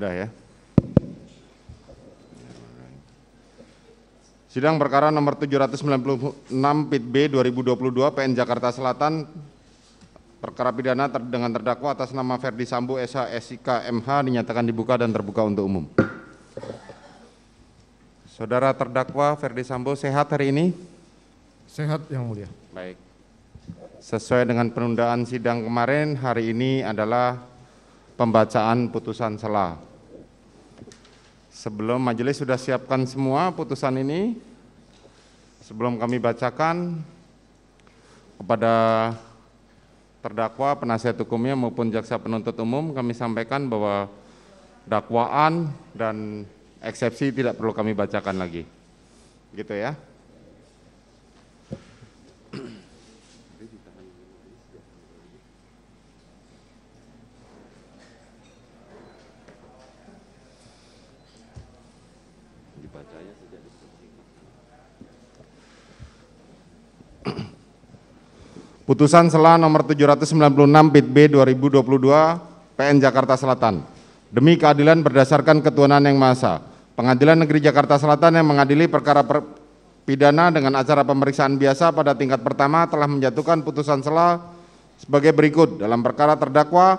Sudah ya. Sidang perkara nomor 796 Pit B 2022 PN Jakarta Selatan perkara pidana ter dengan terdakwa atas nama Ferdi Sambo SH SIK MH dinyatakan dibuka dan terbuka untuk umum. Saudara terdakwa Ferdi Sambo sehat hari ini? Sehat yang mulia. Baik. Sesuai dengan penundaan sidang kemarin, hari ini adalah pembacaan putusan selah. Sebelum majelis sudah siapkan semua putusan ini, sebelum kami bacakan kepada terdakwa, penasihat hukumnya maupun jaksa penuntut umum kami sampaikan bahwa dakwaan dan eksepsi tidak perlu kami bacakan lagi. Gitu ya. Putusan Sela nomor 796 Bit B 2022 PN Jakarta Selatan. Demi keadilan berdasarkan ketuhanan yang Maha Pengadilan Negeri Jakarta Selatan yang mengadili perkara per pidana dengan acara pemeriksaan biasa pada tingkat pertama telah menjatuhkan putusan sela sebagai berikut dalam perkara terdakwa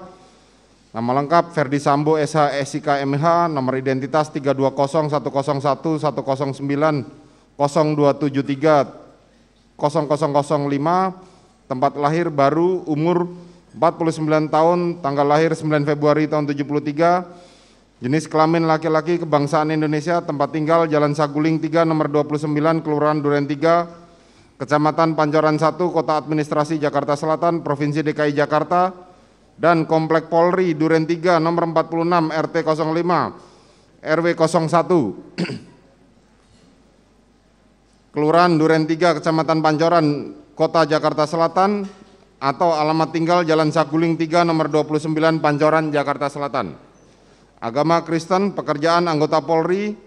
nama lengkap Ferdi Sambo SH SIK MH nomor identitas 320101109 027300005 tempat lahir baru umur 49 tahun, tanggal lahir 9 Februari tahun 73, jenis kelamin laki-laki kebangsaan Indonesia, tempat tinggal Jalan Saguling 3 nomor 29 Kelurahan Duren 3, Kecamatan Pancoran 1, Kota Administrasi Jakarta Selatan, Provinsi DKI Jakarta, dan Komplek Polri Duren 3 nomor 46 RT 05 RW 01 Kelurahan Duren 3 Kecamatan Pancoran Kota Jakarta Selatan atau alamat tinggal Jalan Saguling 3 nomor 29 Pancoran Jakarta Selatan. Agama Kristen, pekerjaan anggota Polri,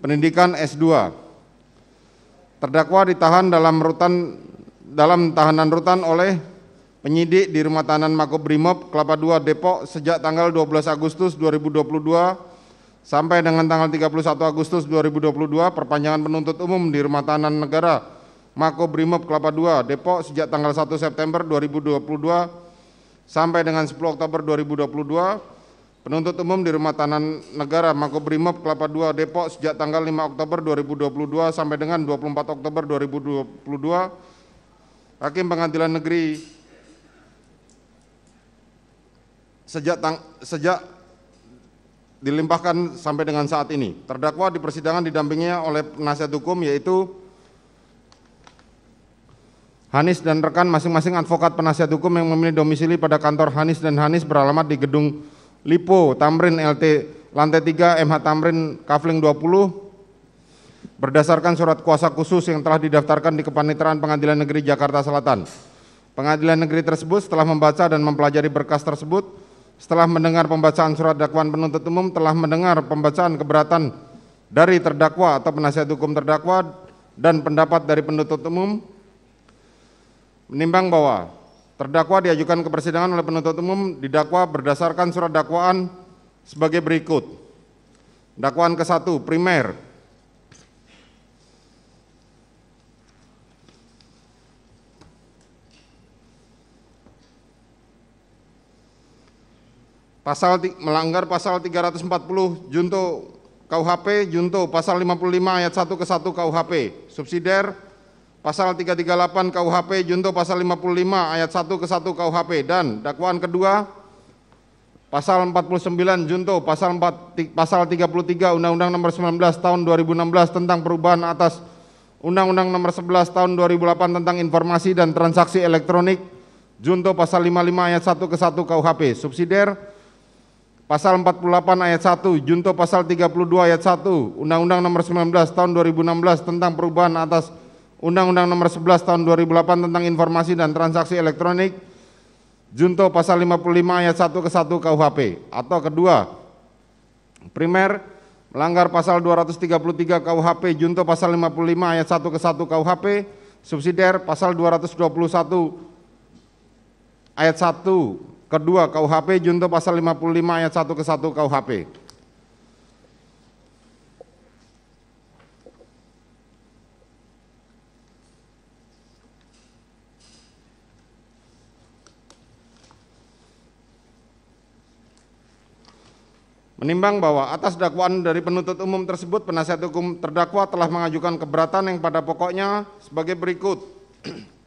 pendidikan S2. Terdakwa ditahan dalam rutan dalam tahanan rutan oleh penyidik di Rumah Tahanan Makobrimob Kelapa 2 Depok sejak tanggal 12 Agustus 2022 sampai dengan tanggal 31 Agustus 2022 perpanjangan penuntut umum di Rumah Tahanan Negara Mako Brimob Kelapa 2 Depok sejak tanggal 1 September 2022 sampai dengan 10 Oktober 2022 penuntut umum di Rumah Tahanan Negara Mako Brimob Kelapa 2 Depok sejak tanggal 5 Oktober 2022 sampai dengan 24 Oktober 2022 Hakim Pengadilan Negeri sejak tang, sejak dilimpahkan sampai dengan saat ini. Terdakwa di persidangan didampingi oleh penasihat hukum yaitu Hanis dan rekan masing-masing advokat penasihat hukum yang memilih domisili pada kantor Hanis dan Hanis beralamat di gedung Lipo Tamrin LT lantai 3 MH Tamrin Kafling 20 berdasarkan surat kuasa khusus yang telah didaftarkan di Kepaniteraan Pengadilan Negeri Jakarta Selatan. Pengadilan negeri tersebut setelah membaca dan mempelajari berkas tersebut, setelah mendengar pembacaan surat dakwaan penuntut umum, telah mendengar pembacaan keberatan dari terdakwa atau penasihat hukum terdakwa dan pendapat dari penuntut umum, Menimbang bahwa terdakwa diajukan ke persidangan oleh penuntut umum didakwa berdasarkan surat dakwaan sebagai berikut. Dakwaan ke-1 primer pasal melanggar pasal 340 junto KUHP junto pasal 55 ayat 1 ke 1 KUHP subsidiar pasal 338 KUHP junto pasal 55 ayat 1 ke 1 KUHP dan dakwaan kedua pasal 49 junto pasal 4 pasal 33 Undang-Undang nomor 19 tahun 2016 tentang perubahan atas Undang-Undang nomor 11 tahun 2008 tentang informasi dan transaksi elektronik junto pasal 55 ayat 1 ke 1 KUHP subsidiar Pasal 48 ayat 1, Junto pasal 32 ayat 1, Undang-Undang nomor 19 tahun 2016 tentang perubahan atas Undang-Undang Nomor 11 Tahun 2008 tentang Informasi dan Transaksi Elektronik Junto pasal 55 ayat 1 ke 1 KUHP atau kedua primer melanggar pasal 233 KUHP junto pasal 55 ayat 1 ke 1 KUHP subsidiar pasal 221 ayat 1 kedua KUHP junto pasal 55 ayat 1 ke 1 KUHP Menimbang bahwa atas dakwaan dari penuntut umum tersebut, penasihat hukum terdakwa telah mengajukan keberatan yang pada pokoknya sebagai berikut.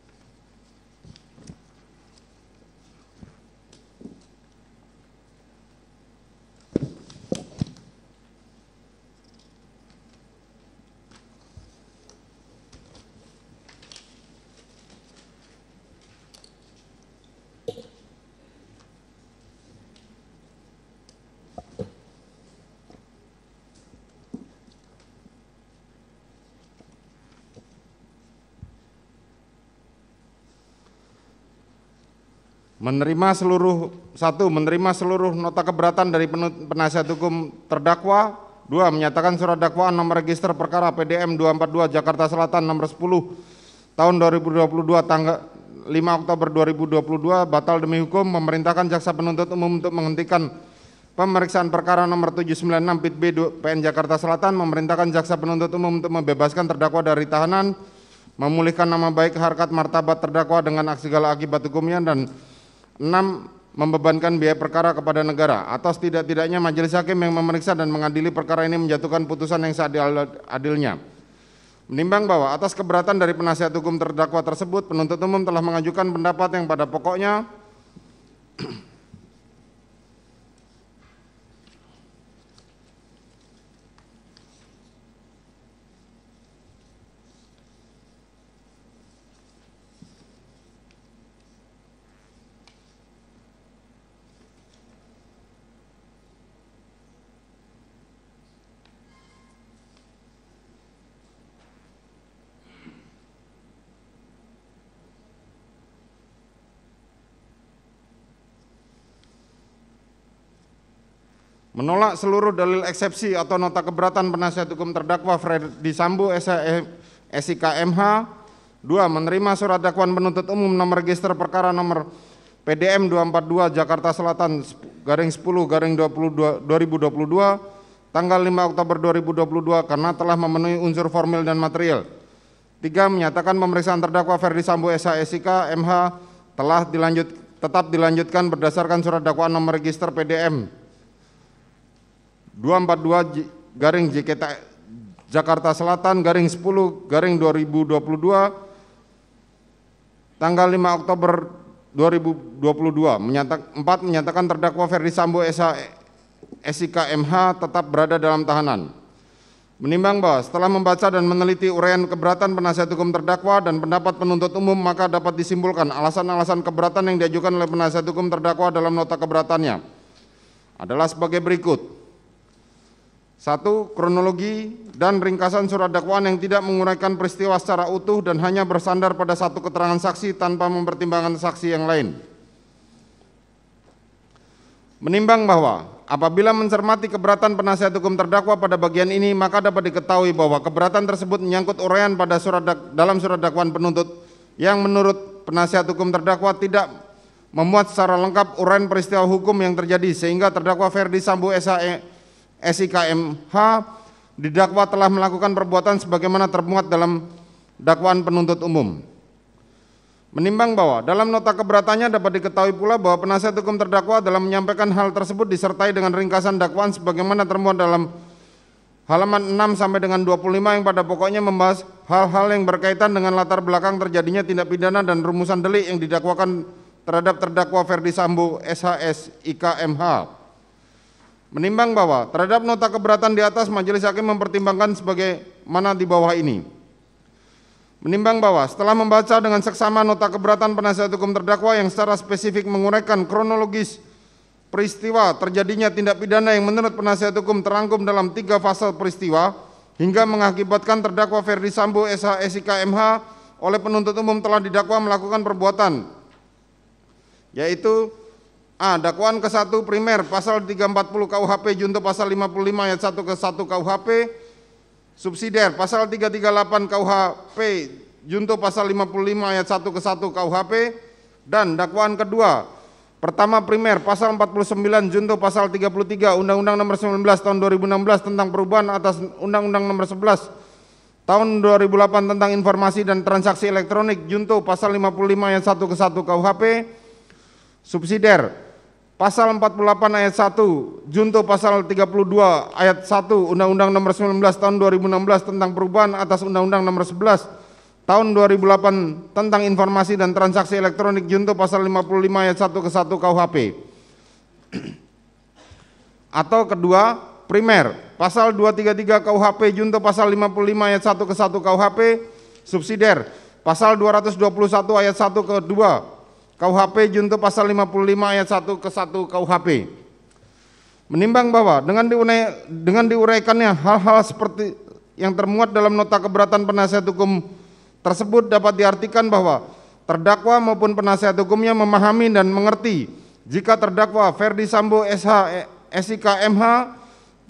menerima seluruh satu menerima seluruh nota keberatan dari penasihat hukum terdakwa dua menyatakan surat dakwaan nomor register perkara PDM 242 Jakarta Selatan nomor 10 tahun 2022 tanggal 5 Oktober 2022 batal demi hukum memerintahkan jaksa penuntut umum untuk menghentikan pemeriksaan perkara nomor 796 Pit B PN Jakarta Selatan memerintahkan jaksa penuntut umum untuk membebaskan terdakwa dari tahanan memulihkan nama baik harkat martabat terdakwa dengan segala akibat hukumnya dan 6 membebankan biaya perkara kepada negara atas tidak tidaknya majelis hakim yang memeriksa dan mengadili perkara ini menjatuhkan putusan yang seadil-adilnya. Menimbang bahwa atas keberatan dari penasihat hukum terdakwa tersebut, penuntut umum telah mengajukan pendapat yang pada pokoknya Menolak seluruh dalil eksepsi atau nota keberatan penasihat hukum terdakwa Freddy Sambo SIKMH. E, dua, menerima surat dakwaan penuntut umum nomor register perkara nomor PDM 242 Jakarta Selatan garing 10 garing 22, 2022 tanggal 5 Oktober 2022 karena telah memenuhi unsur formil dan material. Tiga, menyatakan pemeriksaan terdakwa Ferdi Sambo SIKMH MH telah dilanjut tetap dilanjutkan berdasarkan surat dakwaan nomor register PDM 242 garing JKT Jakarta Selatan garing 10 garing 2022 tanggal 5 Oktober 2022 menyatakan 4 menyatakan terdakwa Ferdi Sambo SH SIK MH tetap berada dalam tahanan. Menimbang bahwa setelah membaca dan meneliti uraian keberatan penasihat hukum terdakwa dan pendapat penuntut umum maka dapat disimpulkan alasan-alasan keberatan yang diajukan oleh penasihat hukum terdakwa dalam nota keberatannya adalah sebagai berikut. Satu, kronologi dan ringkasan surat dakwaan yang tidak menguraikan peristiwa secara utuh dan hanya bersandar pada satu keterangan saksi tanpa mempertimbangkan saksi yang lain. Menimbang bahwa apabila mencermati keberatan penasihat hukum terdakwa pada bagian ini, maka dapat diketahui bahwa keberatan tersebut menyangkut uraian pada surat dak, dalam surat dakwaan penuntut yang menurut penasihat hukum terdakwa tidak memuat secara lengkap uraian peristiwa hukum yang terjadi sehingga terdakwa Ferdi Sambo SHE SIKMH didakwa telah melakukan perbuatan sebagaimana termuat dalam dakwaan penuntut umum. Menimbang bahwa dalam nota keberatannya dapat diketahui pula bahwa penasihat hukum terdakwa dalam menyampaikan hal tersebut disertai dengan ringkasan dakwaan sebagaimana termuat dalam halaman 6 sampai dengan 25 yang pada pokoknya membahas hal-hal yang berkaitan dengan latar belakang terjadinya tindak pidana dan rumusan delik yang didakwakan terhadap terdakwa Ferdi Sambo SHS IKMH. Menimbang bahwa terhadap nota keberatan di atas majelis hakim mempertimbangkan sebagai mana di bawah ini. Menimbang bahwa setelah membaca dengan seksama nota keberatan penasihat hukum terdakwa yang secara spesifik menguraikan kronologis peristiwa terjadinya tindak pidana yang menurut penasihat hukum terangkum dalam tiga fase peristiwa hingga mengakibatkan terdakwa Ferdi Sambo SH SIK MH oleh penuntut umum telah didakwa melakukan perbuatan yaitu A. Dakwaan ke-1 primer pasal 340 KUHP junto pasal 55 ayat 1 ke-1 KUHP subsidiar pasal 338 KUHP junto pasal 55 ayat 1 ke-1 KUHP dan dakwaan kedua pertama primer pasal 49 junto pasal 33 Undang-Undang nomor 19 tahun 2016 tentang perubahan atas Undang-Undang nomor 11 tahun 2008 tentang informasi dan transaksi elektronik junto pasal 55 ayat 1 ke 1 KUHP subsidiar pasal 48 ayat 1, junto pasal 32 ayat 1 Undang-Undang Nomor 19 tahun 2016 tentang perubahan atas Undang-Undang Nomor 11 tahun 2008 tentang informasi dan transaksi elektronik junto pasal 55 ayat 1 ke 1 KUHP. Atau kedua, primer pasal 233 KUHP junto pasal 55 ayat 1 ke 1 KUHP subsidiar pasal 221 ayat 1 ke 2 KUHP junto pasal 55 ayat 1 ke 1 KUHP. Menimbang bahwa dengan diunai, dengan diuraikannya hal-hal seperti yang termuat dalam nota keberatan penasihat hukum tersebut dapat diartikan bahwa terdakwa maupun penasihat hukumnya memahami dan mengerti jika terdakwa Ferdi Sambo SH SIK MH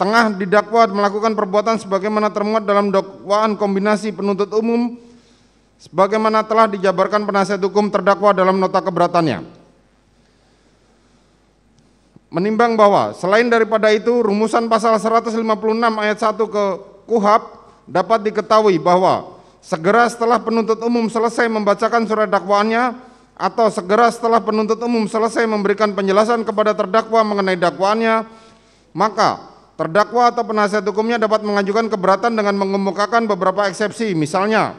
tengah didakwa melakukan perbuatan sebagaimana termuat dalam dakwaan kombinasi penuntut umum sebagaimana telah dijabarkan penasihat hukum terdakwa dalam nota keberatannya. Menimbang bahwa selain daripada itu rumusan pasal 156 ayat 1 ke KUHAP dapat diketahui bahwa segera setelah penuntut umum selesai membacakan surat dakwaannya atau segera setelah penuntut umum selesai memberikan penjelasan kepada terdakwa mengenai dakwaannya, maka terdakwa atau penasihat hukumnya dapat mengajukan keberatan dengan mengemukakan beberapa eksepsi, misalnya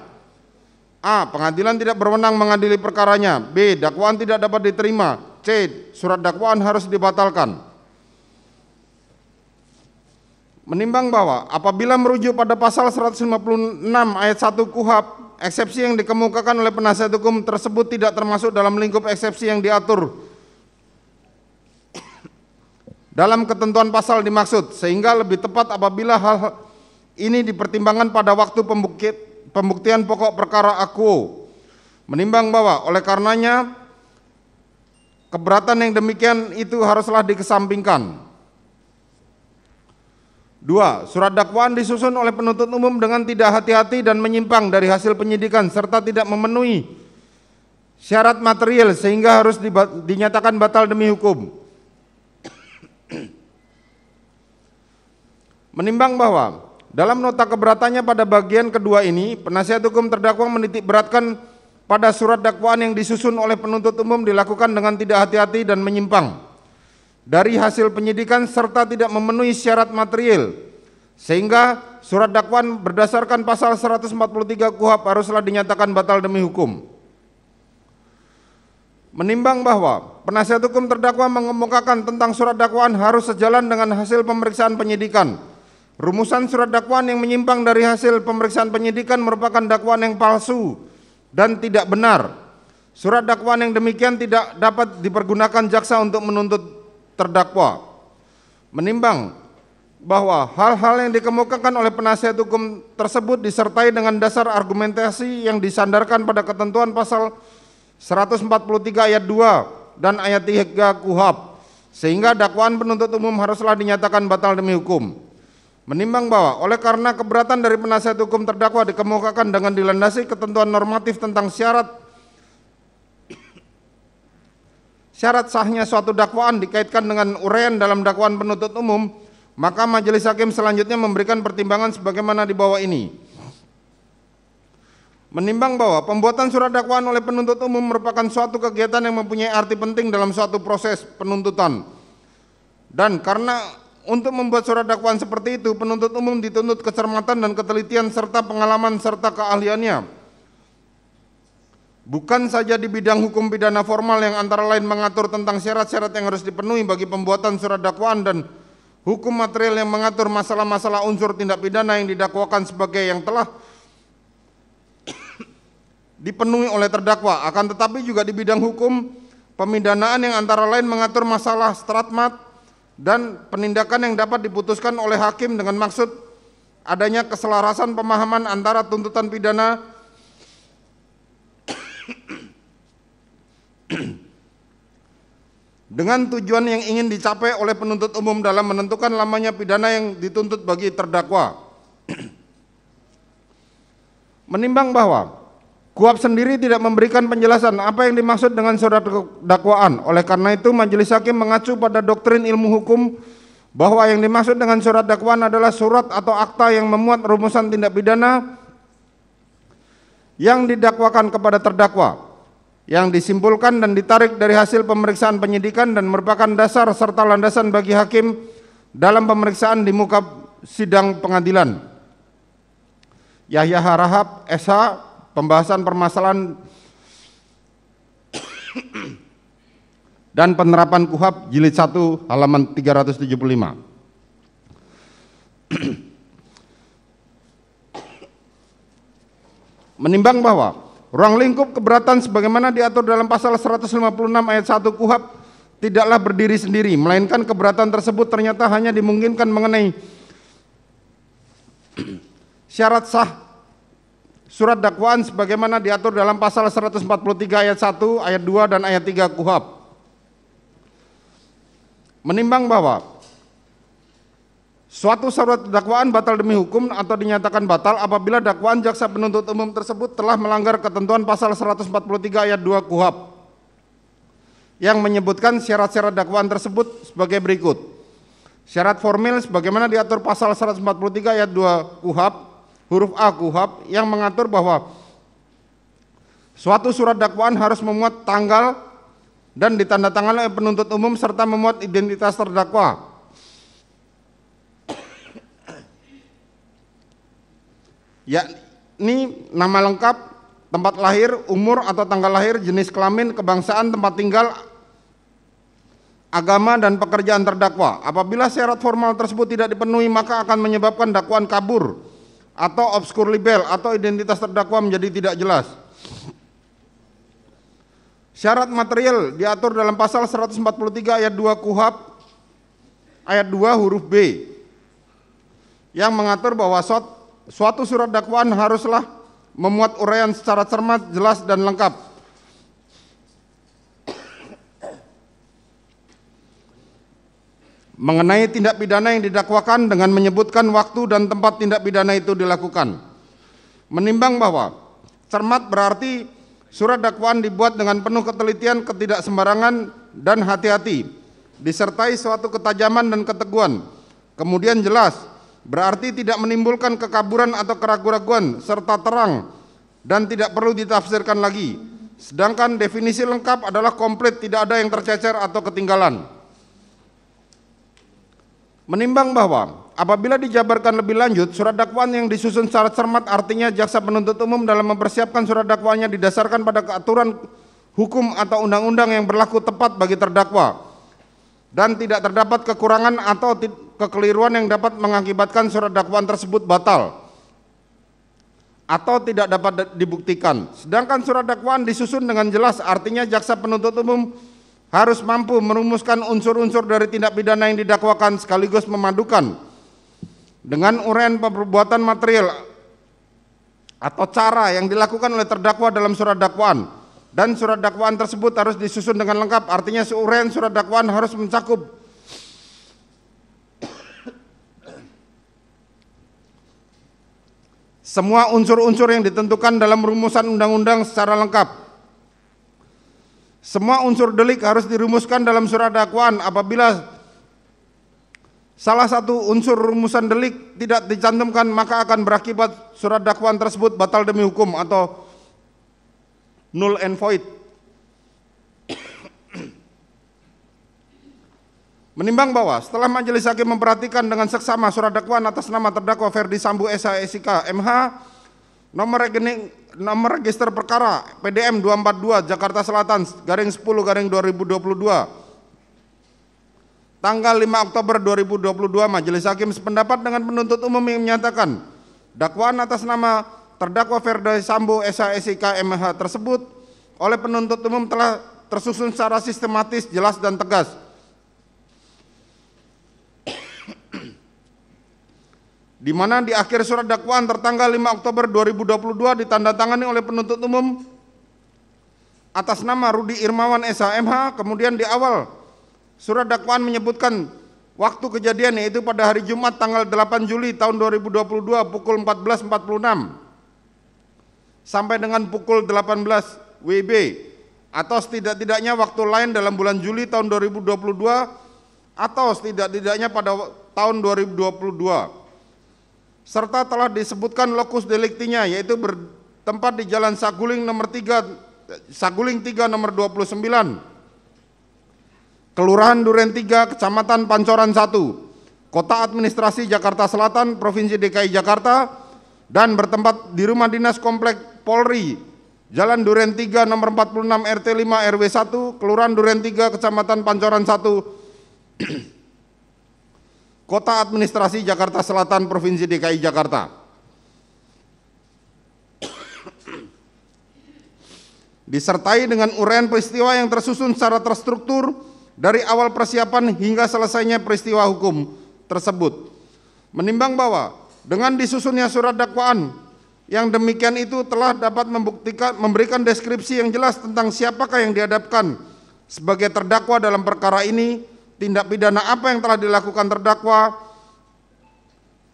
A. Pengadilan tidak berwenang mengadili perkaranya. B. Dakwaan tidak dapat diterima. C. Surat dakwaan harus dibatalkan. Menimbang bahwa apabila merujuk pada pasal 156 ayat 1 KUHAP, eksepsi yang dikemukakan oleh penasihat hukum tersebut tidak termasuk dalam lingkup eksepsi yang diatur dalam ketentuan pasal dimaksud, sehingga lebih tepat apabila hal ini dipertimbangkan pada waktu pembukit, pembuktian pokok perkara aku menimbang bahwa oleh karenanya keberatan yang demikian itu haruslah dikesampingkan. Dua, surat dakwaan disusun oleh penuntut umum dengan tidak hati-hati dan menyimpang dari hasil penyidikan serta tidak memenuhi syarat material sehingga harus dinyatakan batal demi hukum. Menimbang bahwa dalam nota keberatannya pada bagian kedua ini, penasihat hukum terdakwa menitik beratkan pada surat dakwaan yang disusun oleh penuntut umum dilakukan dengan tidak hati-hati dan menyimpang dari hasil penyidikan serta tidak memenuhi syarat material sehingga surat dakwaan berdasarkan pasal 143 KUHAP haruslah dinyatakan batal demi hukum. Menimbang bahwa penasihat hukum terdakwa mengemukakan tentang surat dakwaan harus sejalan dengan hasil pemeriksaan penyidikan Rumusan surat dakwaan yang menyimpang dari hasil pemeriksaan penyidikan merupakan dakwaan yang palsu dan tidak benar. Surat dakwaan yang demikian tidak dapat dipergunakan jaksa untuk menuntut terdakwa. Menimbang bahwa hal-hal yang dikemukakan oleh penasihat hukum tersebut disertai dengan dasar argumentasi yang disandarkan pada ketentuan pasal 143 ayat 2 dan ayat 3 KUHAP sehingga dakwaan penuntut umum haruslah dinyatakan batal demi hukum. Menimbang bahwa oleh karena keberatan dari penasihat hukum terdakwa dikemukakan dengan dilandasi ketentuan normatif tentang syarat syarat sahnya suatu dakwaan dikaitkan dengan uraian dalam dakwaan penuntut umum, maka majelis hakim selanjutnya memberikan pertimbangan sebagaimana di bawah ini. Menimbang bahwa pembuatan surat dakwaan oleh penuntut umum merupakan suatu kegiatan yang mempunyai arti penting dalam suatu proses penuntutan. Dan karena untuk membuat surat dakwaan seperti itu, penuntut umum dituntut kecermatan dan ketelitian serta pengalaman serta keahliannya bukan saja di bidang hukum pidana formal yang antara lain mengatur tentang syarat-syarat yang harus dipenuhi bagi pembuatan surat dakwaan dan hukum material yang mengatur masalah-masalah unsur tindak pidana yang didakwakan sebagai yang telah dipenuhi oleh terdakwa akan tetapi juga di bidang hukum pemidanaan yang antara lain mengatur masalah stratmat dan penindakan yang dapat diputuskan oleh hakim dengan maksud adanya keselarasan pemahaman antara tuntutan pidana dengan tujuan yang ingin dicapai oleh penuntut umum dalam menentukan lamanya pidana yang dituntut bagi terdakwa. Menimbang bahwa Kuap sendiri tidak memberikan penjelasan apa yang dimaksud dengan surat dakwaan. Oleh karena itu, majelis hakim mengacu pada doktrin ilmu hukum bahwa yang dimaksud dengan surat dakwaan adalah surat atau akta yang memuat rumusan tindak pidana yang didakwakan kepada terdakwa yang disimpulkan dan ditarik dari hasil pemeriksaan penyidikan dan merupakan dasar serta landasan bagi hakim dalam pemeriksaan di muka sidang pengadilan. Yahya Harahap, SH, pembahasan permasalahan dan penerapan KUHAP jilid 1 halaman 375. Menimbang bahwa ruang lingkup keberatan sebagaimana diatur dalam pasal 156 ayat 1 KUHAP tidaklah berdiri sendiri melainkan keberatan tersebut ternyata hanya dimungkinkan mengenai syarat sah surat dakwaan sebagaimana diatur dalam pasal 143 ayat 1, ayat 2 dan ayat 3 KUHAP. Menimbang bahwa suatu surat dakwaan batal demi hukum atau dinyatakan batal apabila dakwaan jaksa penuntut umum tersebut telah melanggar ketentuan pasal 143 ayat 2 KUHAP yang menyebutkan syarat-syarat dakwaan tersebut sebagai berikut. Syarat formil sebagaimana diatur pasal 143 ayat 2 KUHAP huruf A kuhab yang mengatur bahwa suatu surat dakwaan harus memuat tanggal dan ditandatangani oleh penuntut umum serta memuat identitas terdakwa. yakni nama lengkap, tempat lahir, umur atau tanggal lahir, jenis kelamin, kebangsaan, tempat tinggal, agama dan pekerjaan terdakwa. Apabila syarat formal tersebut tidak dipenuhi, maka akan menyebabkan dakwaan kabur atau obskur libel atau identitas terdakwa menjadi tidak jelas. Syarat material diatur dalam pasal 143 ayat 2 KUHAP ayat 2 huruf B yang mengatur bahwa suatu surat dakwaan haruslah memuat uraian secara cermat, jelas dan lengkap mengenai tindak pidana yang didakwakan dengan menyebutkan waktu dan tempat tindak pidana itu dilakukan. Menimbang bahwa cermat berarti surat dakwaan dibuat dengan penuh ketelitian, ketidaksembarangan, dan hati-hati, disertai suatu ketajaman dan keteguhan. Kemudian jelas, berarti tidak menimbulkan kekaburan atau keraguan-raguan, serta terang dan tidak perlu ditafsirkan lagi. Sedangkan definisi lengkap adalah komplit, tidak ada yang tercecer atau ketinggalan. Menimbang bahwa apabila dijabarkan lebih lanjut, surat dakwaan yang disusun secara cermat artinya jaksa penuntut umum dalam mempersiapkan surat dakwaannya didasarkan pada keaturan hukum atau undang-undang yang berlaku tepat bagi terdakwa dan tidak terdapat kekurangan atau kekeliruan yang dapat mengakibatkan surat dakwaan tersebut batal atau tidak dapat dibuktikan. Sedangkan surat dakwaan disusun dengan jelas artinya jaksa penuntut umum harus mampu merumuskan unsur-unsur dari tindak pidana yang didakwakan sekaligus memadukan dengan uraian perbuatan material atau cara yang dilakukan oleh terdakwa dalam surat dakwaan dan surat dakwaan tersebut harus disusun dengan lengkap artinya uraian surat dakwaan harus mencakup semua unsur-unsur yang ditentukan dalam rumusan undang-undang secara lengkap semua unsur delik harus dirumuskan dalam surat dakwaan apabila salah satu unsur rumusan delik tidak dicantumkan maka akan berakibat surat dakwaan tersebut batal demi hukum atau null and void. Menimbang bahwa setelah majelis hakim memperhatikan dengan seksama surat dakwaan atas nama terdakwa Ferdi Sambo SH SIK MH nomor rekening nomor register perkara PDM 242 Jakarta Selatan garing 10 garing 2022 tanggal 5 Oktober 2022 Majelis Hakim sependapat dengan penuntut umum yang menyatakan dakwaan atas nama terdakwa Ferdi Sambo SHSIK MH tersebut oleh penuntut umum telah tersusun secara sistematis, jelas dan tegas di mana di akhir surat dakwaan tertanggal 5 Oktober 2022 ditandatangani oleh penuntut umum atas nama Rudi Irmawan SHMH kemudian di awal surat dakwaan menyebutkan waktu kejadian yaitu pada hari Jumat tanggal 8 Juli tahun 2022 pukul 14.46 sampai dengan pukul 18 WIB atau setidak-tidaknya waktu lain dalam bulan Juli tahun 2022 atau setidak-tidaknya pada tahun 2022 serta telah disebutkan lokus deliktinya yaitu bertempat di Jalan Saguling nomor 3 Saguling 3 nomor 29 Kelurahan Duren 3 Kecamatan Pancoran 1 Kota Administrasi Jakarta Selatan Provinsi DKI Jakarta dan bertempat di rumah dinas Komplek Polri Jalan Duren 3 nomor 46 RT 5 RW 1 Kelurahan Duren 3 Kecamatan Pancoran 1 Kota Administrasi Jakarta Selatan Provinsi DKI Jakarta. Disertai dengan uraian peristiwa yang tersusun secara terstruktur dari awal persiapan hingga selesainya peristiwa hukum tersebut. Menimbang bahwa dengan disusunnya surat dakwaan yang demikian itu telah dapat membuktikan memberikan deskripsi yang jelas tentang siapakah yang dihadapkan sebagai terdakwa dalam perkara ini tindak pidana apa yang telah dilakukan terdakwa,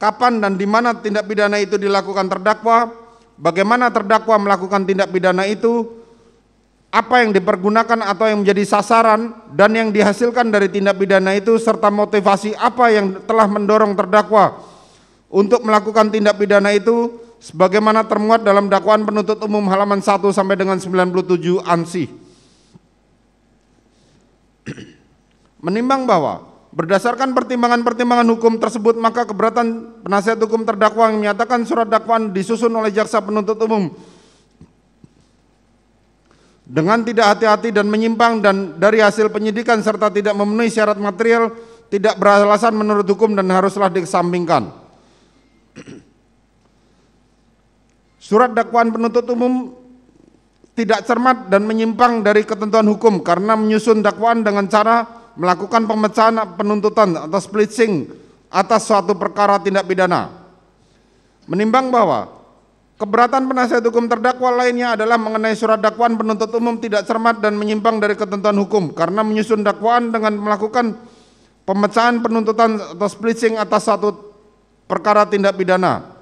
kapan dan di mana tindak pidana itu dilakukan terdakwa, bagaimana terdakwa melakukan tindak pidana itu, apa yang dipergunakan atau yang menjadi sasaran dan yang dihasilkan dari tindak pidana itu serta motivasi apa yang telah mendorong terdakwa untuk melakukan tindak pidana itu sebagaimana termuat dalam dakwaan penuntut umum halaman 1 sampai dengan 97 ANSI menimbang bahwa Berdasarkan pertimbangan-pertimbangan hukum tersebut, maka keberatan penasihat hukum terdakwa yang menyatakan surat dakwaan disusun oleh jaksa penuntut umum dengan tidak hati-hati dan menyimpang dan dari hasil penyidikan serta tidak memenuhi syarat material tidak beralasan menurut hukum dan haruslah dikesampingkan. Surat dakwaan penuntut umum tidak cermat dan menyimpang dari ketentuan hukum karena menyusun dakwaan dengan cara melakukan pemecahan penuntutan atau splitting atas suatu perkara tindak pidana. Menimbang bahwa keberatan penasihat hukum terdakwa lainnya adalah mengenai surat dakwaan penuntut umum tidak cermat dan menyimpang dari ketentuan hukum karena menyusun dakwaan dengan melakukan pemecahan penuntutan atau splitting atas suatu perkara tindak pidana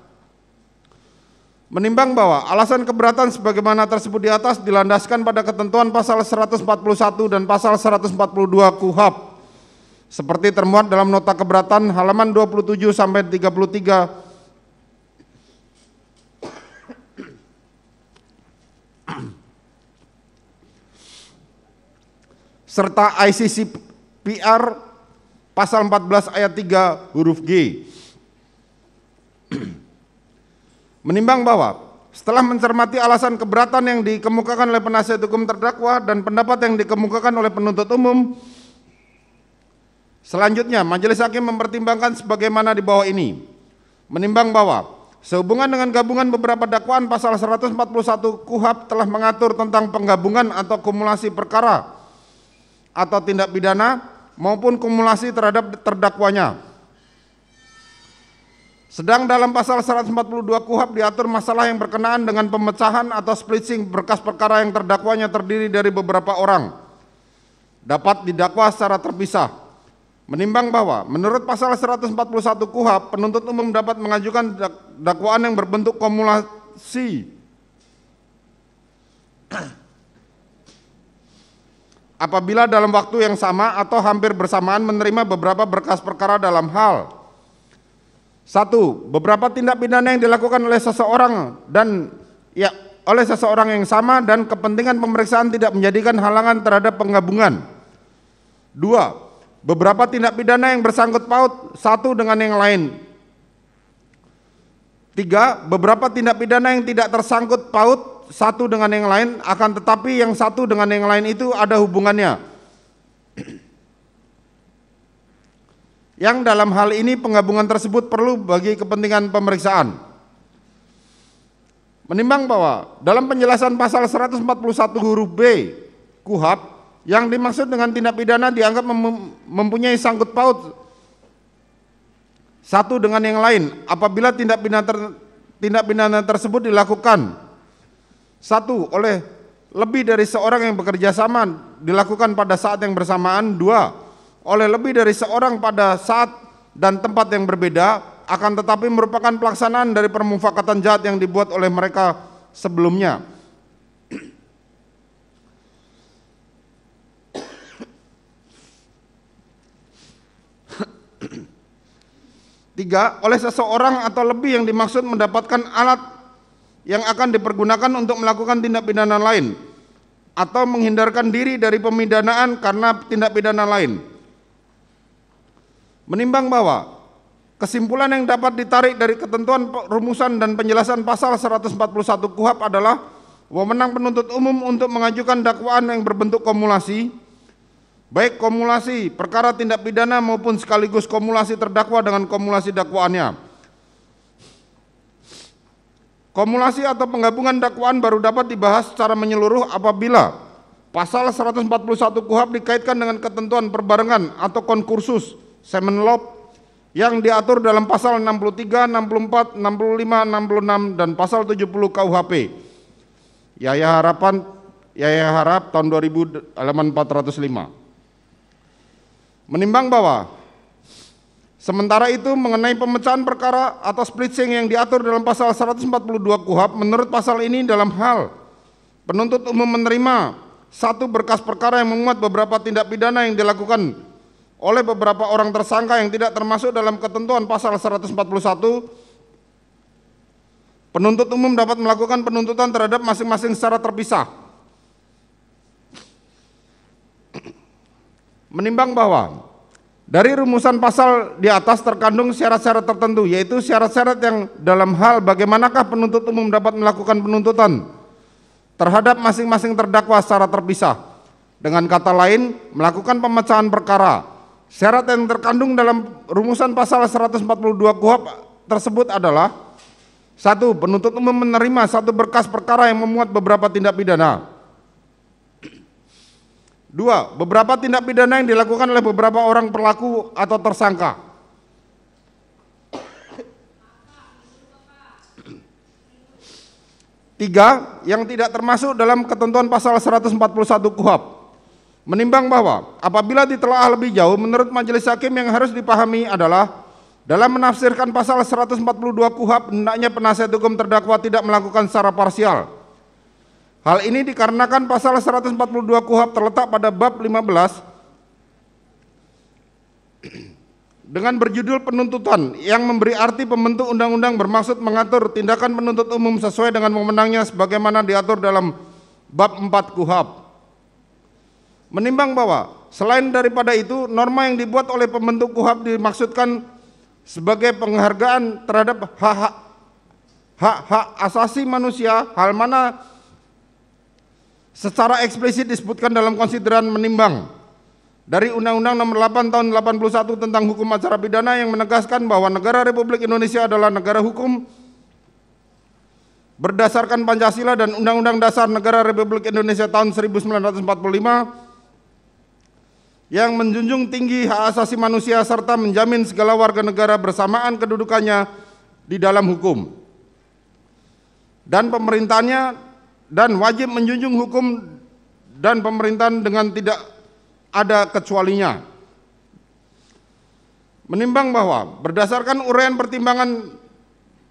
Menimbang bahwa alasan keberatan sebagaimana tersebut di atas dilandaskan pada ketentuan pasal 141 dan pasal 142 KUHAP seperti termuat dalam nota keberatan halaman 27 sampai 33 serta ICC PR pasal 14 ayat 3 huruf G Menimbang bahwa setelah mencermati alasan keberatan yang dikemukakan oleh penasihat hukum terdakwa dan pendapat yang dikemukakan oleh penuntut umum, selanjutnya majelis hakim mempertimbangkan sebagaimana di bawah ini. Menimbang bahwa sehubungan dengan gabungan beberapa dakwaan pasal 141 KUHAP telah mengatur tentang penggabungan atau kumulasi perkara atau tindak pidana maupun kumulasi terhadap terdakwanya sedang dalam pasal 142 KUHAP diatur masalah yang berkenaan dengan pemecahan atau splitting berkas perkara yang terdakwanya terdiri dari beberapa orang dapat didakwa secara terpisah. Menimbang bahwa menurut pasal 141 KUHAP penuntut umum dapat mengajukan dakwaan yang berbentuk komulasi apabila dalam waktu yang sama atau hampir bersamaan menerima beberapa berkas perkara dalam hal satu, beberapa tindak pidana yang dilakukan oleh seseorang dan ya oleh seseorang yang sama dan kepentingan pemeriksaan tidak menjadikan halangan terhadap penggabungan. Dua, beberapa tindak pidana yang bersangkut paut satu dengan yang lain. Tiga, beberapa tindak pidana yang tidak tersangkut paut satu dengan yang lain akan tetapi yang satu dengan yang lain itu ada hubungannya yang dalam hal ini penggabungan tersebut perlu bagi kepentingan pemeriksaan. Menimbang bahwa dalam penjelasan pasal 141 huruf B KUHAP yang dimaksud dengan tindak pidana dianggap mempunyai sangkut paut satu dengan yang lain apabila tindak pidana ter tindak pidana tersebut dilakukan satu oleh lebih dari seorang yang bekerja sama dilakukan pada saat yang bersamaan dua oleh lebih dari seorang pada saat dan tempat yang berbeda, akan tetapi merupakan pelaksanaan dari permufakatan jahat yang dibuat oleh mereka sebelumnya. Tiga, oleh seseorang atau lebih yang dimaksud mendapatkan alat yang akan dipergunakan untuk melakukan tindak pidana lain atau menghindarkan diri dari pemidanaan karena tindak pidana lain Menimbang bahwa kesimpulan yang dapat ditarik dari ketentuan rumusan dan penjelasan pasal 141 KUHAP adalah wewenang penuntut umum untuk mengajukan dakwaan yang berbentuk komulasi baik komulasi perkara tindak pidana maupun sekaligus komulasi terdakwa dengan komulasi dakwaannya. Komulasi atau penggabungan dakwaan baru dapat dibahas secara menyeluruh apabila pasal 141 KUHAP dikaitkan dengan ketentuan perbarengan atau konkursus Semenlop yang diatur dalam pasal 63, 64, 65, 66 dan pasal 70 KUHP. Yaya harapan Yaya harap tahun 2000 halaman 405. Menimbang bahwa Sementara itu mengenai pemecahan perkara atau splitsing yang diatur dalam pasal 142 KUHP, menurut pasal ini dalam hal penuntut umum menerima satu berkas perkara yang memuat beberapa tindak pidana yang dilakukan oleh beberapa orang tersangka yang tidak termasuk dalam ketentuan pasal 141 penuntut umum dapat melakukan penuntutan terhadap masing-masing secara terpisah menimbang bahwa dari rumusan pasal di atas terkandung syarat-syarat tertentu, yaitu syarat-syarat yang dalam hal bagaimanakah penuntut umum dapat melakukan penuntutan terhadap masing-masing terdakwa secara terpisah. Dengan kata lain, melakukan pemecahan perkara Syarat yang terkandung dalam rumusan pasal 142 KUHP tersebut adalah satu, penuntut umum menerima satu berkas perkara yang memuat beberapa tindak pidana. Dua, beberapa tindak pidana yang dilakukan oleh beberapa orang pelaku atau tersangka. Tiga, yang tidak termasuk dalam ketentuan pasal 141 KUHP menimbang bahwa apabila ditelaah lebih jauh menurut majelis hakim yang harus dipahami adalah dalam menafsirkan pasal 142 KUHAP hendaknya penasihat hukum terdakwa tidak melakukan secara parsial. Hal ini dikarenakan pasal 142 KUHAP terletak pada bab 15 dengan berjudul penuntutan yang memberi arti pembentuk undang-undang bermaksud mengatur tindakan penuntut umum sesuai dengan memenangnya sebagaimana diatur dalam bab 4 KUHAP. Menimbang bahwa selain daripada itu, norma yang dibuat oleh pembentuk KUHAP dimaksudkan sebagai penghargaan terhadap hak-hak hak-hak asasi manusia, hal mana secara eksplisit disebutkan dalam konsideran menimbang dari Undang-Undang Nomor 8 Tahun 81 tentang Hukum Acara Pidana yang menegaskan bahwa negara Republik Indonesia adalah negara hukum berdasarkan Pancasila dan Undang-Undang Dasar Negara Republik Indonesia tahun 1945 yang menjunjung tinggi hak asasi manusia serta menjamin segala warga negara bersamaan kedudukannya di dalam hukum dan pemerintahnya dan wajib menjunjung hukum dan pemerintahan dengan tidak ada kecualinya. Menimbang bahwa berdasarkan uraian pertimbangan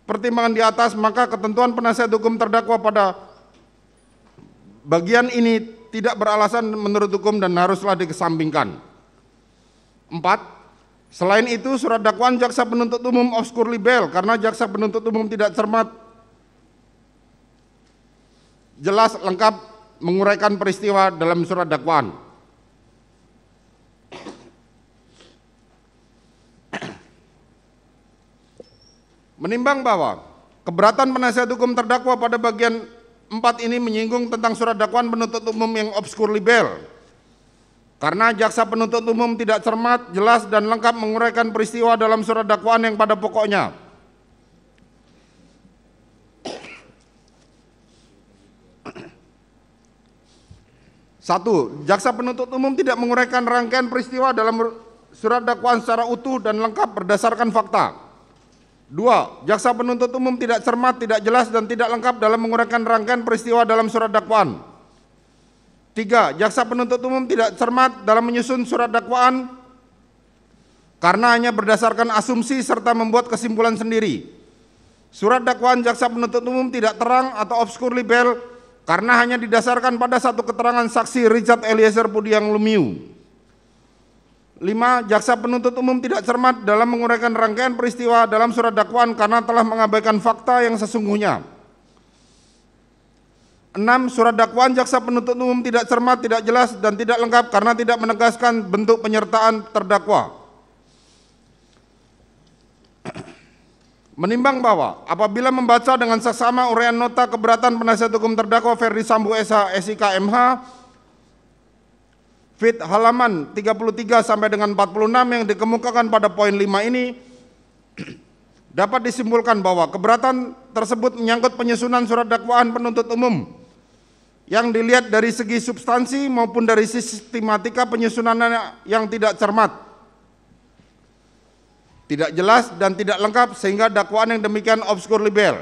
pertimbangan di atas maka ketentuan penasihat hukum terdakwa pada bagian ini tidak beralasan menurut hukum dan haruslah dikesampingkan. Empat, selain itu surat dakwaan jaksa penuntut umum obskur libel karena jaksa penuntut umum tidak cermat jelas lengkap menguraikan peristiwa dalam surat dakwaan. Menimbang bahwa keberatan penasihat hukum terdakwa pada bagian 4 ini menyinggung tentang surat dakwaan penuntut umum yang obskur libel. Karena jaksa penuntut umum tidak cermat, jelas dan lengkap menguraikan peristiwa dalam surat dakwaan yang pada pokoknya Satu, jaksa penuntut umum tidak menguraikan rangkaian peristiwa dalam surat dakwaan secara utuh dan lengkap berdasarkan fakta. Dua, jaksa penuntut umum tidak cermat, tidak jelas, dan tidak lengkap dalam menguraikan rangkaian peristiwa dalam surat dakwaan. Tiga, jaksa penuntut umum tidak cermat dalam menyusun surat dakwaan karena hanya berdasarkan asumsi serta membuat kesimpulan sendiri. Surat dakwaan jaksa penuntut umum tidak terang atau obskur libel karena hanya didasarkan pada satu keterangan saksi Richard Eliezer Pudiang Lumiu. Lima, jaksa penuntut umum tidak cermat dalam menguraikan rangkaian peristiwa dalam surat dakwaan karena telah mengabaikan fakta yang sesungguhnya. Enam, surat dakwaan jaksa penuntut umum tidak cermat, tidak jelas, dan tidak lengkap karena tidak menegaskan bentuk penyertaan terdakwa. Menimbang bahwa apabila membaca dengan seksama uraian nota keberatan penasihat hukum terdakwa Ferdi Sambo SH SIK MH Fit halaman 33 sampai dengan 46 yang dikemukakan pada poin 5 ini dapat disimpulkan bahwa keberatan tersebut menyangkut penyusunan surat dakwaan penuntut umum yang dilihat dari segi substansi maupun dari sistematika penyusunannya yang tidak cermat, tidak jelas dan tidak lengkap sehingga dakwaan yang demikian obskur libel.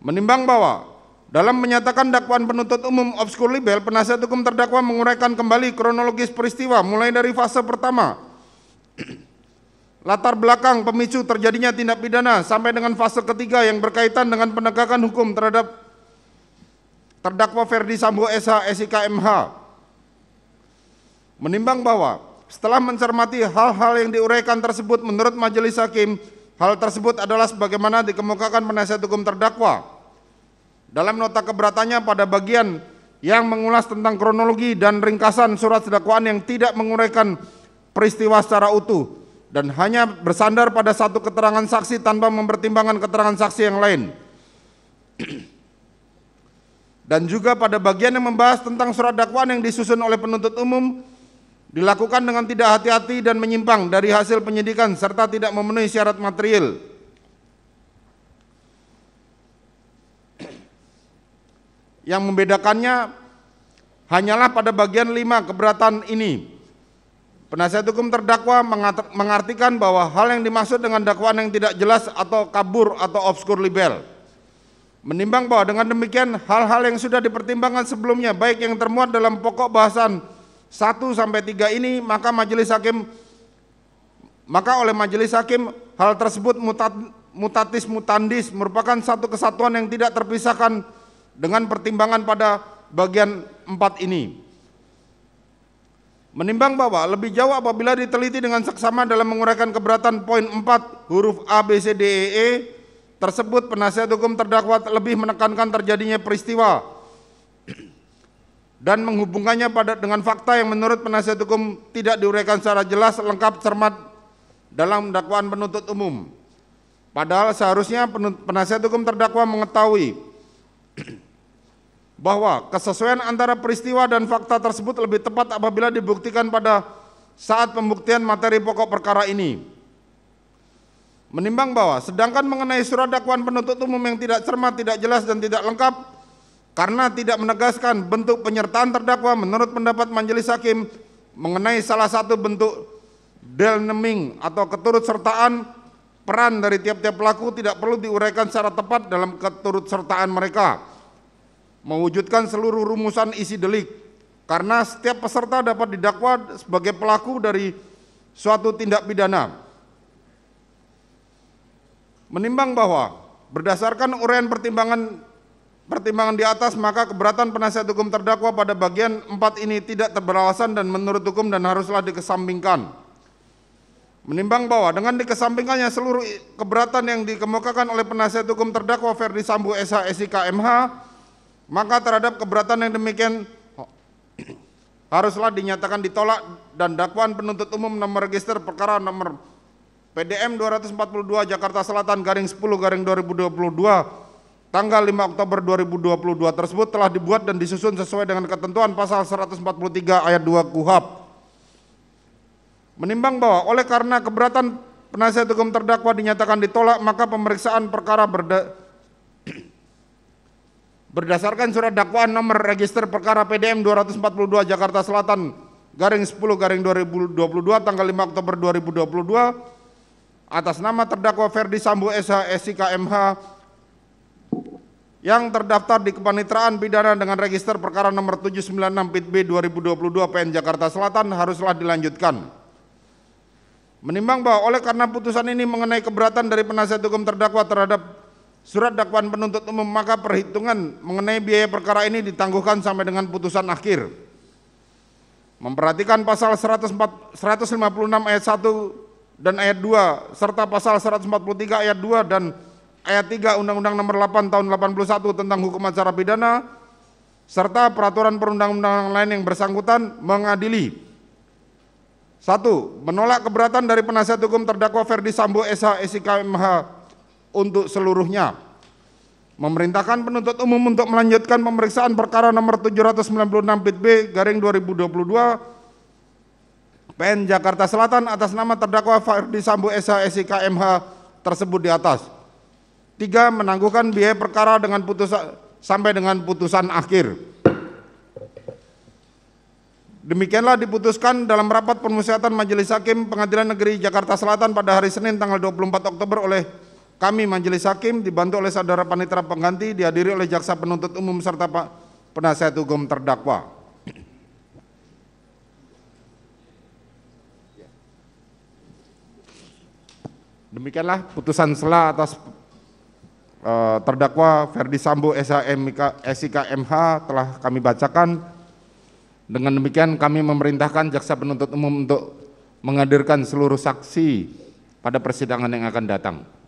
Menimbang bahwa dalam menyatakan dakwaan penuntut umum obskur libel, penasihat hukum terdakwa menguraikan kembali kronologis peristiwa mulai dari fase pertama, latar belakang pemicu terjadinya tindak pidana sampai dengan fase ketiga yang berkaitan dengan penegakan hukum terhadap terdakwa Ferdi Sambo SH SIKMH. Menimbang bahwa setelah mencermati hal-hal yang diuraikan tersebut menurut majelis hakim, Hal tersebut adalah sebagaimana dikemukakan penasihat hukum terdakwa dalam nota keberatannya pada bagian yang mengulas tentang kronologi dan ringkasan surat dakwaan yang tidak menguraikan peristiwa secara utuh dan hanya bersandar pada satu keterangan saksi tanpa mempertimbangkan keterangan saksi yang lain. Dan juga pada bagian yang membahas tentang surat dakwaan yang disusun oleh penuntut umum dilakukan dengan tidak hati-hati dan menyimpang dari hasil penyidikan serta tidak memenuhi syarat material. Yang membedakannya hanyalah pada bagian lima keberatan ini. Penasihat hukum terdakwa mengartikan bahwa hal yang dimaksud dengan dakwaan yang tidak jelas atau kabur atau obskur libel. Menimbang bahwa dengan demikian hal-hal yang sudah dipertimbangkan sebelumnya baik yang termuat dalam pokok bahasan 1 sampai 3 ini maka majelis hakim maka oleh majelis hakim hal tersebut mutat, mutatis mutandis merupakan satu kesatuan yang tidak terpisahkan dengan pertimbangan pada bagian 4 ini. Menimbang bahwa lebih jauh apabila diteliti dengan seksama dalam menguraikan keberatan poin 4 huruf A, B, C, D, E, E tersebut penasihat hukum terdakwa lebih menekankan terjadinya peristiwa dan menghubungkannya pada dengan fakta yang menurut penasihat hukum tidak diuraikan secara jelas, lengkap, cermat dalam dakwaan penuntut umum. Padahal seharusnya penasihat hukum terdakwa mengetahui bahwa kesesuaian antara peristiwa dan fakta tersebut lebih tepat apabila dibuktikan pada saat pembuktian materi pokok perkara ini. Menimbang bahwa sedangkan mengenai surat dakwaan penuntut umum yang tidak cermat, tidak jelas dan tidak lengkap, karena tidak menegaskan bentuk penyertaan terdakwa menurut pendapat majelis hakim mengenai salah satu bentuk delneming atau keturut sertaan peran dari tiap-tiap pelaku tidak perlu diuraikan secara tepat dalam keturut sertaan mereka mewujudkan seluruh rumusan isi delik karena setiap peserta dapat didakwa sebagai pelaku dari suatu tindak pidana menimbang bahwa berdasarkan uraian pertimbangan pertimbangan di atas maka keberatan penasihat hukum terdakwa pada bagian 4 ini tidak terberalasan dan menurut hukum dan haruslah dikesampingkan. Menimbang bahwa dengan dikesampingkannya seluruh keberatan yang dikemukakan oleh penasihat hukum terdakwa Ferdi Sambo SH SIK MH, maka terhadap keberatan yang demikian oh, haruslah dinyatakan ditolak dan dakwaan penuntut umum nomor register perkara nomor PDM 242 Jakarta Selatan garing 10 garing 2022 tanggal 5 Oktober 2022 tersebut telah dibuat dan disusun sesuai dengan ketentuan pasal 143 ayat 2 KUHAP. Menimbang bahwa oleh karena keberatan penasihat hukum terdakwa dinyatakan ditolak, maka pemeriksaan perkara berda berdasarkan surat dakwaan nomor register perkara PDM 242 Jakarta Selatan garing 10 garing 2022 tanggal 5 Oktober 2022 atas nama terdakwa Ferdi Sambo SH SIKMH yang terdaftar di Kepanitraan Pidana dengan register perkara nomor 796 PITB 2022 PN Jakarta Selatan haruslah dilanjutkan. Menimbang bahwa oleh karena putusan ini mengenai keberatan dari penasihat hukum terdakwa terhadap surat dakwaan penuntut umum maka perhitungan mengenai biaya perkara ini ditangguhkan sampai dengan putusan akhir. Memperhatikan pasal 156 ayat 1 dan ayat 2 serta pasal 143 ayat 2 dan ayat 3 Undang-Undang Nomor 8 Tahun 81 tentang Hukum Acara Pidana serta peraturan perundang-undangan lain yang bersangkutan mengadili. Satu, menolak keberatan dari penasihat hukum terdakwa Ferdi Sambo SH SIKMH untuk seluruhnya. Memerintahkan penuntut umum untuk melanjutkan pemeriksaan perkara nomor 796 B garing 2022 PN Jakarta Selatan atas nama terdakwa Ferdi Sambo SH SIKMH tersebut di atas. Tiga, menangguhkan biaya perkara dengan putusan sampai dengan putusan akhir. Demikianlah diputuskan dalam rapat permusyawaratan Majelis Hakim Pengadilan Negeri Jakarta Selatan pada hari Senin tanggal 24 Oktober oleh kami Majelis Hakim dibantu oleh saudara panitra pengganti dihadiri oleh jaksa penuntut umum serta Pak penasihat hukum terdakwa. Demikianlah putusan sela atas Eh, terdakwa Ferdi Sambo SIK MH telah kami bacakan. Dengan demikian kami memerintahkan jaksa penuntut umum untuk menghadirkan seluruh saksi pada persidangan yang akan datang.